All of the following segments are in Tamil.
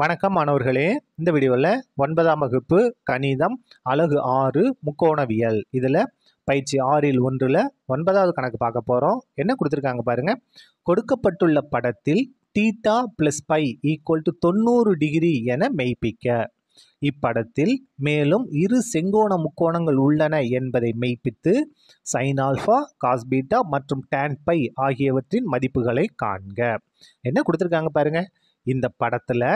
வணக்கம் மாணவர்களே இந்த வீடியோவில் ஒன்பதாம் வகுப்பு கணிதம் அழகு ஆறு முக்கோணவியல் இதில் பயிற்சி ஆறில் ஒன்றில் ஒன்பதாவது கணக்கு பார்க்க போகிறோம் என்ன கொடுத்துருக்காங்க பாருங்கள் கொடுக்கப்பட்டுள்ள படத்தில் theta plus pi equal to தொண்ணூறு டிகிரி என மெய்ப்பிக்க இப்படத்தில் மேலும் இரு செங்கோண முக்கோணங்கள் உள்ளன என்பதை மெய்ப்பித்து சைன் ஆல்ஃபா காஸ்பீட்டா மற்றும் டேன் பை ஆகியவற்றின் மதிப்புகளை காண்க என்ன கொடுத்துருக்காங்க பாருங்கள் இந்த படத்தில்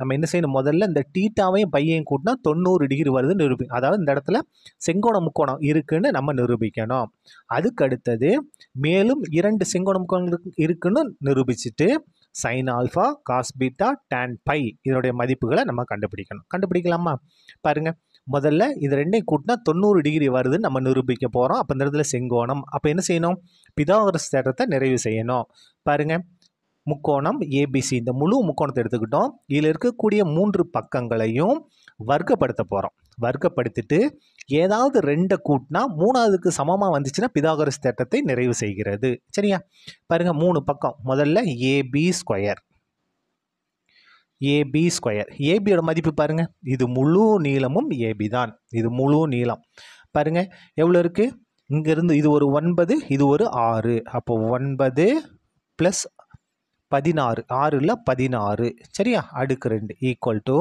நம்ம என்ன செய்யணும் முதல்ல இந்த டீட்டாவையும் பையையும் கூட்டினா தொண்ணூறு டிகிரி வருதுன்னு நிரூபி அதாவது இந்த இடத்துல செங்கோண முக்கோணம் இருக்குதுன்னு நம்ம நிரூபிக்கணும் அதுக்கு அடுத்தது மேலும் இரண்டு செங்கோண முக்கோணம் இருக்குன்னு நிரூபிச்சுட்டு sine alpha cos beta tan pi இதனுடைய மதிப்புகளை நம்ம கண்டுபிடிக்கணும் கண்டுபிடிக்கலாமா பாருங்கள் முதல்ல இது ரெண்டையும் கூட்டினா தொண்ணூறு டிகிரி வருதுன்னு நம்ம நிரூபிக்க போகிறோம் அப்போ இந்த இடத்துல செங்கோணம் அப்போ என்ன செய்யணும் பிதாகரஸ் தேட்டத்தை நிறைவு செய்யணும் பாருங்கள் முக்கோணம் ஏபிசி இந்த முழு முக்கோணத்தை எடுத்துக்கிட்டோம் இதில் இருக்கக்கூடிய மூன்று பக்கங்களையும் வர்க்கப்படுத்த போகிறோம் வர்க்கப்படுத்திட்டு ஏதாவது ரெண்டை கூட்டினா மூணாவதுக்கு சமமாக வந்துச்சுன்னா பிதாகரஸ் தேட்டத்தை நிறைவு செய்கிறது சரியா பாருங்கள் மூணு பக்கம் முதல்ல ஏபி ஸ்கொயர் ஏபி ஸ்கொயர் ஏபியோட மதிப்பு பாருங்கள் இது முழு நீளமும் ஏபி தான் இது முழு நீளம் பாருங்கள் எவ்வளோ இருக்குது இங்கேருந்து இது ஒரு ஒன்பது இது ஒரு ஆறு அப்போது ஒன்பது ப்ளஸ் பதினாறு ஆறில் பதினாறு சரியா அடுக்கு ரெண்டு ஈக்குவல் டு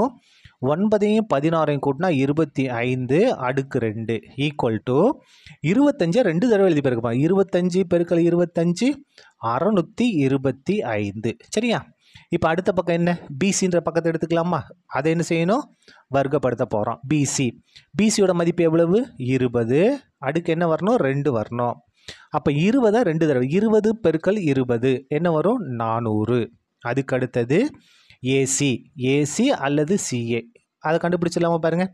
ஒன்பதையும் பதினாறையும் கூட்டினா இருபத்தி ஐந்து அடுக்கு ரெண்டு ஈக்குவல் டு இருபத்தஞ்சு ரெண்டு தடவை எழுதி பெருக்குமா இருபத்தஞ்சு பெருக்கல் இருபத்தஞ்சு அறநூற்றி இருபத்தி ஐந்து சரியா இப்போ அடுத்த பக்கம் என்ன பிசின்ற பக்கத்தை எடுத்துக்கலாமா அதை என்ன செய்யணும் வர்க்கப்படுத்த போகிறோம் பிசி பிசியோட மதிப்பு எவ்வளவு இருபது அடுக்கு என்ன வரணும் ரெண்டு வரணும் அப்போ இருபதை ரெண்டு தடவை இருபது பெருக்கள் இருபது என்ன வரும் நானூறு அதுக்கு அடுத்தது ஏசி ஏசி அல்லது சிஏ அதை கண்டுபிடிச்சிடலாமா பாருங்கள்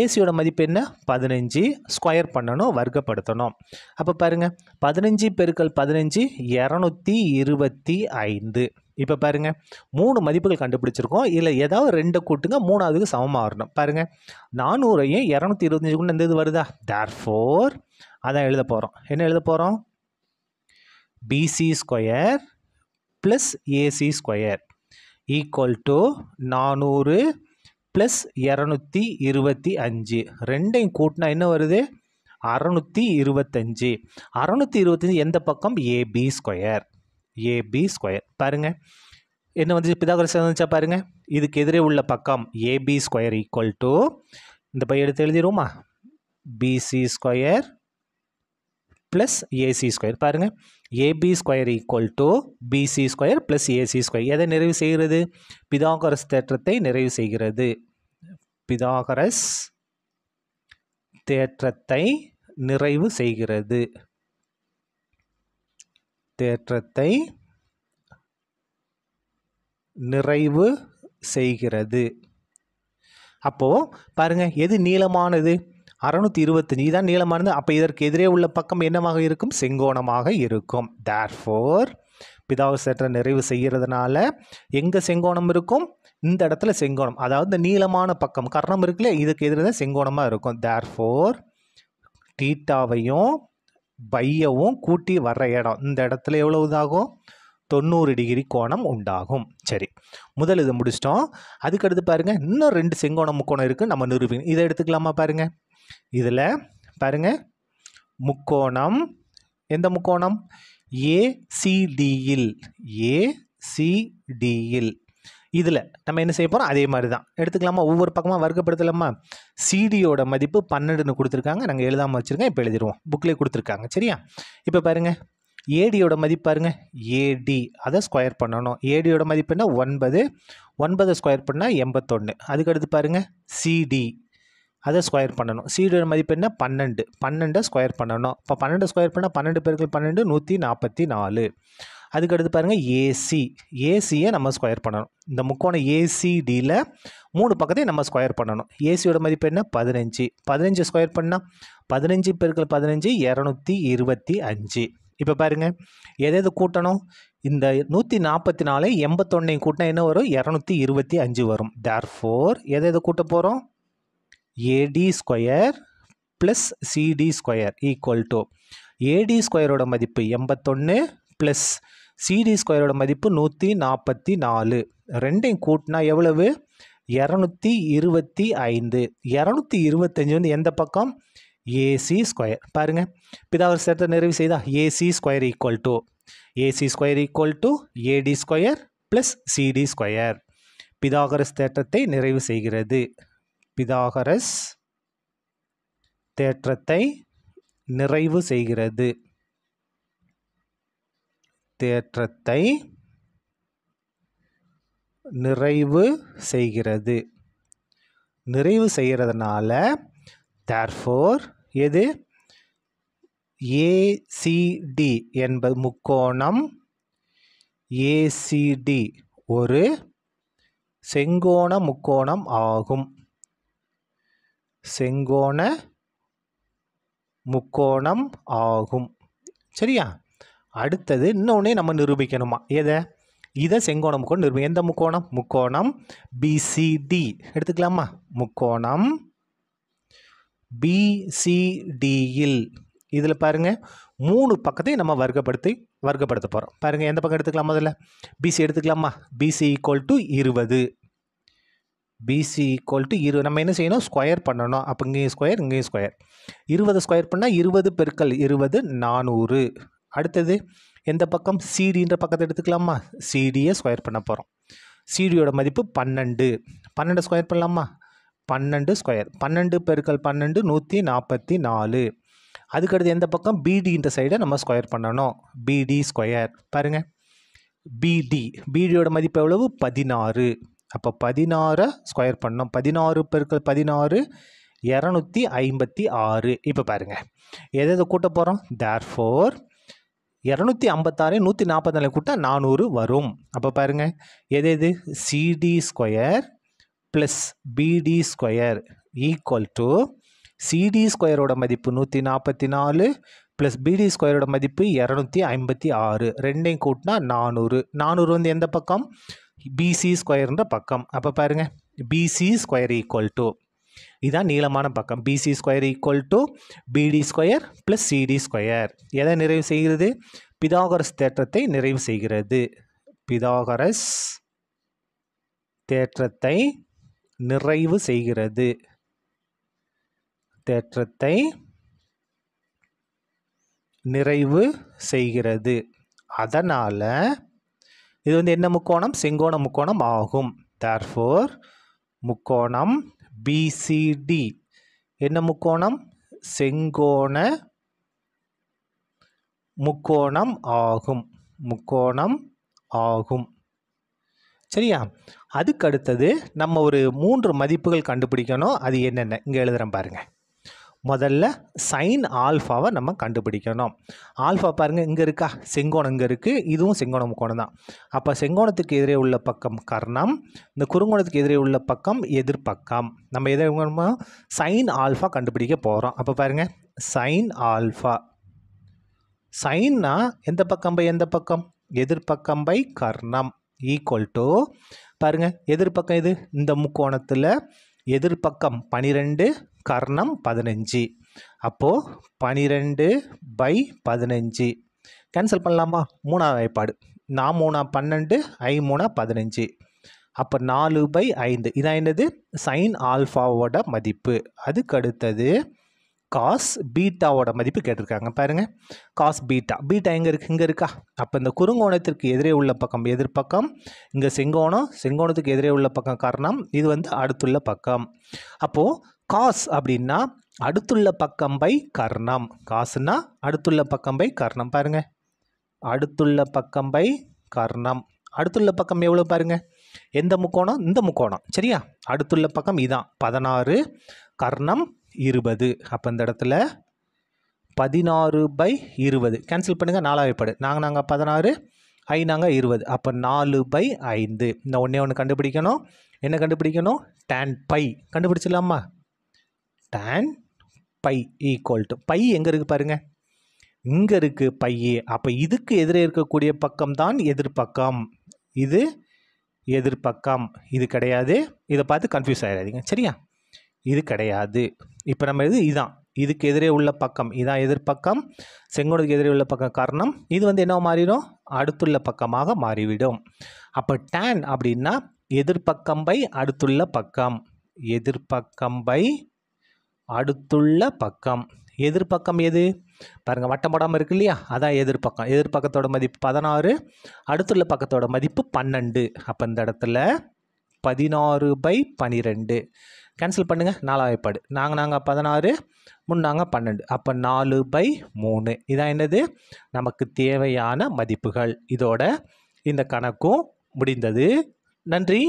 ஏசியோட மதிப்பு என்ன பதினஞ்சு ஸ்கொயர் பண்ணணும் வர்க்கப்படுத்தணும் அப்போ பாருங்கள் பதினஞ்சு பெருக்கள் பதினஞ்சு இரநூத்தி இருபத்தி ஐந்து இப்போ பாருங்கள் மூணு மதிப்புகள் கண்டுபிடிச்சிருக்கோம் இல்லை ஏதாவது ரெண்டை கூட்டுங்க மூணாவதுக்கு சமமாகணும் பாருங்கள் நானூறையும் இரநூத்தி இருபத்தஞ்சு கொண்டு எந்த இது வருதா தேர் ஃபோர் அதான் எழுத போகிறோம் என்ன எழுத போகிறோம் BC square plus AC square equal to நானூறு ப்ளஸ் இரநூத்தி இருபத்தி அஞ்சு ரெண்டையும் கூட்டினா என்ன வருது அறநூற்றி இருபத்தஞ்சு அறநூற்றி இருபத்தஞ்சி எந்த பக்கம் ஏபி ஸ்கொயர் ஏபி ஸ்கொயர் பாருங்கள் என்ன வந்து பிதாகரஸ் வந்துச்சா பாருங்கள் இதுக்கு எதிரே உள்ள பக்கம் ஏபி ஸ்கொயர் ஈக்குவல் டு இந்த பையன் எடுத்து எழுதிடுவோமா BC square plus AC square பாருங்கள் AB square equal to BC square plus AC square எதை நிறைவு செய்கிறது பிதாகரஸ் தேற்றத்தை நிறைவு செய்கிறது பிதாகரஸ் தேற்றத்தை நிறைவு செய்கிறது தேற்றத்தை நிறைவு செய்கிறது அப்போது பாருங்கள் எது நீளமானது அறுநூற்றி இருபத்தி நீ தான் நீளமானது அப்போ இதற்கு எதிரே உள்ள பக்கம் என்னமாக இருக்கும் செங்கோணமாக இருக்கும் தேர்ஃபோர் பிதாவு சற்ற நிறைவு செய்கிறதுனால எங்கே செங்கோணம் இருக்கும் இந்த இடத்துல செங்கோணம் அதாவது நீளமான பக்கம் கர்ணம் இருக்குல்ல இதுக்கு எதிரே தான் செங்கோணமாக இருக்கும் தேர்ஃபோர் டீட்டாவையும் பையவும் கூட்டி வர்ற இடம் இந்த இடத்துல எவ்வளோ இதாகும் தொண்ணூறு டிகிரி கோணம் உண்டாகும் சரி முதல் இதை முடிச்சிட்டோம் அதுக்கடுத்து பாருங்கள் இன்னும் ரெண்டு செங்கோணம் முக்கோணம் இருக்குது நம்ம நிறுவனம் இதை எடுத்துக்கலாமா பாருங்கள் இதில் பாருங்கள் முக்கோணம் எந்த முக்கோணம் ஏசிடியில் ஏசிடியில் இதில் நம்ம என்ன செய்ய போகிறோம் அதே மாதிரி தான் எடுத்துக்கலாமா ஒவ்வொரு பக்கமாக வர்க்கப்படுத்தலாமா சிடியோட மதிப்பு பன்னெண்டுன்னு கொடுத்துருக்காங்க நாங்கள் எழுதாமல் வச்சுருக்கேன் இப்போ எழுதிடுவோம் புக்கிலே கொடுத்துருக்காங்க சரியா இப்போ பாருங்கள் ஏடியோட மதிப்பு பாருங்கள் ஏடி அதை ஸ்கொயர் பண்ணணும் ஏடியோட மதிப்புன்னா ஒன்பது ஒன்பதை ஸ்கொயர் பண்ணால் எண்பத்தொன்று அதுக்கடுத்து பாருங்கள் சிடி அதை ஸ்கொயர் பண்ணணும் சீடியோட மதிப்பு என்ன பன்னெண்டு பன்னெண்டை ஸ்கொயர் பண்ணணும் இப்போ பன்னெண்டு ஸ்கொயர் பண்ணால் பன்னெண்டு பேருக்கு பன்னெண்டு நூற்றி நாற்பத்தி நாலு அதுக்கடுத்து பாருங்கள் ஏசி ஏசியை நம்ம ஸ்கொயர் பண்ணணும் இந்த முக்கோணம் ஏசிடியில் மூணு பக்கத்தையும் நம்ம ஸ்கொயர் பண்ணணும் ஏசியோட மதிப்பு என்ன பதினஞ்சு பதினஞ்சு ஸ்கொயர் பண்ணால் பதினஞ்சு பேருக்கு பதினஞ்சு இரநூத்தி இருபத்தி அஞ்சு இப்போ பாருங்கள் எதை எது கூட்டணும் இந்த நூற்றி நாற்பத்தி நாலு எண்பத்தொன்னையும் கூட்டினா என்ன வரும் இரநூத்தி இருபத்தி அஞ்சு வரும் தேர் ஃபோர் எதை எது கூட்ட போகிறோம் AD square plus CD square equal to AD ஸ்கொயரோட மதிப்பு எண்பத்தொன்று ப்ளஸ் சிடி ஸ்கொயரோட மதிப்பு நூற்றி நாற்பத்தி நாலு ரெண்டையும் கூட்டினா எவ்வளவு இரநூத்தி இருபத்தி ஐந்து இரநூத்தி இருபத்தஞ்சி வந்து எந்த பக்கம் ஏசி ஸ்கொயர் பாருங்கள் பிதாவர் சேர்த்த நிறைவு செய்தா AC square equal to AC square equal to AD square plus CD square Pythagoras தேற்றத்தை நிறைவு செய்கிறது பிதாகரஸ் தேற்றத்தை நிறைவு செய்கிறது தேற்றத்தை நிறைவு செய்கிறது நிறைவு செய்கிறதுனால தேர்ஃபோர் எது ஏசிடி என்பது முக்கோணம் ஏசிடி ஒரு செங்கோண முக்கோணம் ஆகும் செங்கோண முக்கோணம் ஆகும் சரியா அடுத்தது இன்னொன்னே நம்ம நிரூபிக்கணுமா எதை இதை செங்கோண முக்கோணம் நிரூபி எந்த முக்கோணம் முக்கோணம் பிசிடி எடுத்துக்கலாமா முக்கோணம் பிசிடியில் இதில் பாருங்கள் மூணு பக்கத்தையும் நம்ம வர்க்கப்படுத்தி வர்க்கப்படுத்த போகிறோம் பாருங்கள் எந்த பக்கம் எடுத்துக்கலாம் முதல்ல பிசி எடுத்துக்கலாமா பிசி ஈக்குவல் டு இருபது பிசி ஈக்குவல் டு இரு நம்ம என்ன செய்யணும் ஸ்கொயர் பண்ணணும் அப்போ இங்கேயும் ஸ்கொயர் இங்கேயும் ஸ்கொயர் இருபது ஸ்கொயர் பண்ணால் இருபது பெருக்கல் இருபது நானூறு அடுத்தது எந்த பக்கம் சிடின்ற பக்கத்தை எடுத்துக்கலாமா சிடியை ஸ்கொயர் பண்ண போகிறோம் சிடியோட மதிப்பு பன்னெண்டு பன்னெண்டு ஸ்கொயர் பண்ணலாமா பன்னெண்டு ஸ்கொயர் பன்னெண்டு பெருக்கல் பன்னெண்டு நூற்றி நாற்பத்தி நாலு அதுக்கடுத்து எந்த பக்கம் பிடின்ற சைடை நம்ம ஸ்கொயர் பண்ணணும் பிடி ஸ்கொயர் பாருங்கள் பிடி பிடியோட மதிப்பு எவ்வளவு பதினாறு அப்போ பதினாறை ஸ்கொயர் பண்ணோம் பதினாறு பெருக்கள் பதினாறு இரநூத்தி ஐம்பத்தி ஆறு இப்போ பாருங்கள் எதை எதை கூட்ட போகிறோம் தேர் ஃபோர் இரநூத்தி ஐம்பத்தாறு நூற்றி நாற்பத்தி நாலு கூட்ட நானூறு வரும் அப்போ பாருங்கள் எது எது CD square plus BD square equal to CD ஸ்கொயரோட மதிப்பு நூற்றி நாற்பத்தி நாலு ப்ளஸ் பிடி ஸ்கொயரோட மதிப்பு இரநூத்தி ஐம்பத்தி ஆறு ரெண்டையும் கூட்டினா நானூறு நானூறு வந்து எந்த பக்கம் பிசி ஸ்கொயர்ன்ற பக்கம் அப்போ பாருங்கள் பிசி ஸ்கொயர் ஈக்குவல் டு இதுதான் நீளமான பக்கம் BC square equal to BD square plus CD square எதை நிறைவு செய்கிறது பிதாகரஸ் தேற்றத்தை நிறைவு செய்கிறது பிதாகரஸ் தேற்றத்தை நிறைவு செய்கிறது தேற்றத்தை நிறைவு செய்கிறது அதனால் இது வந்து என்ன முக்கோணம் செங்கோண முக்கோணம் ஆகும் தேர்ஃபோர் முக்கோணம் பிசிடி என்ன முக்கோணம் செங்கோண முக்கோணம் ஆகும் முக்கோணம் ஆகும் சரியா அதுக்கு அடுத்தது நம்ம ஒரு மூன்று மதிப்புகள் கண்டுபிடிக்கணும் அது என்னென்ன இங்கே எழுதுகிறேன் பாருங்கள் முதல்ல சைன் ஆல்ஃபாவை நம்ம கண்டுபிடிக்கணும் ஆல்ஃபா பாருங்கள் இங்கே இருக்கா செங்கோணம் இங்கே இருக்குது இதுவும் செங்கோணம் முக்கோணம் தான் அப்போ செங்கோணத்துக்கு எதிரே உள்ள பக்கம் கர்ணம் இந்த குறுங்கோணத்துக்கு எதிரே உள்ள பக்கம் எதிர்பக்கம் நம்ம எதிர சைன் ஆல்ஃபா கண்டுபிடிக்க போகிறோம் அப்போ பாருங்கள் சைன் ஆல்ஃபா சைன்னா எந்த பக்கம் பை எந்த பக்கம் எதிர்பக்கம் பை கர்ணம் ஈக்குவல் டு பாருங்கள் எதிர்பக்கம் இது இந்த முக்கோணத்தில் எதிர்ப்பக்கம் பனிரெண்டு கர்ணம் பதினஞ்சு அப்போது பனிரெண்டு பை பதினஞ்சு கேன்சல் பண்ணலாமா மூணாவது வாய்ப்பாடு நான் மூணா பன்னெண்டு ஐ மூணா பதினஞ்சு அப்போ நாலு பை ஐந்து இதான் என்னது சைன் ஆல்ஃபாவோட மதிப்பு அதுக்கு அடுத்தது காஸ் பீட்டாவோட மதிப்பு கேட்டிருக்காங்க பாருங்கள் காஸ் பீட்டா பீட்டா எங்கே இருக்குது இங்கே இருக்கா அப்போ இந்த குறுங்கோணத்திற்கு எதிரே உள்ள பக்கம் எதிர்பக்கம் இங்கே செங்கோணம் செங்கோணத்துக்கு எதிரே உள்ள பக்கம் காரணம் இது வந்து அடுத்துள்ள பக்கம் அப்போது காஸ் அப்படின்னா அடுத்துள்ள பக்கம் பை கர்ணம் காசுனா அடுத்துள்ள பக்கம் பை கர்ணம் பாருங்கள் அடுத்துள்ள பக்கம் பை கர்ணம் அடுத்துள்ள பக்கம் எவ்வளோ பாருங்கள் எந்த முக்கோணம் இந்த முக்கோணம் சரியா அடுத்துள்ள பக்கம் இதான் பதினாறு கர்ணம் இருபது அப்போ இந்த இடத்துல பதினாறு பை இருபது கேன்சல் பண்ணுங்கள் நாலாவைப்படு நாங்கள் நாங்கள் பதினாறு ஐ நாங்கள் இருபது அப்போ நாலு பை ஐந்து இந்த ஒன்றே ஒன்று கண்டுபிடிக்கணும் என்ன கண்டுபிடிக்கணும் டேன் பை கண்டுபிடிச்சிடலாமா tan pi equal to pi எங்கே இருக்குது பாருங்கள் இங்கே இருக்குது பையே அப்போ இதுக்கு எதிரே இருக்கக்கூடிய பக்கம் தான் எதிர்பக்கம் இது எதிர்பக்கம் இது கிடையாது இதை பார்த்து கன்ஃபியூஸ் ஆகிடாதீங்க சரியா இது கிடையாது இப்போ நம்ம இது இதுதான் இதுக்கு எதிரே உள்ள பக்கம் இதான் எதிர்ப்பக்கம் செங்கோடுக்கு எதிரே உள்ள பக்கம் காரணம் இது வந்து என்ன மாறிடும் அடுத்துள்ள பக்கமாக மாறிவிடும் அப்போ டேன் அப்படின்னா எதிர்ப்பக்கம் பை அடுத்துள்ள பக்கம் எதிர்ப்பக்கம் பை அடுத்துள்ள பக்கம் எதிர்ப்பக்கம் எது பாருங்கள் வட்டம் போடாமல் இருக்கு இல்லையா அதான் எதிர்ப்பக்கம் எதிர்ப்பக்கத்தோட மதிப்பு பதினாறு அடுத்துள்ள பக்கத்தோட மதிப்பு பன்னெண்டு அப்போ இந்த இடத்துல பதினாறு பை பனிரெண்டு கேன்சல் பண்ணுங்கள் நாலாவது ஏற்பாடு நாங்கள் நாங்கள் பதினாறு முன்னாங்க பன்னெண்டு அப்போ நாலு பை மூணு இதான் என்னது நமக்கு தேவையான மதிப்புகள் இதோட இந்த கணக்கும் முடிந்தது நன்றி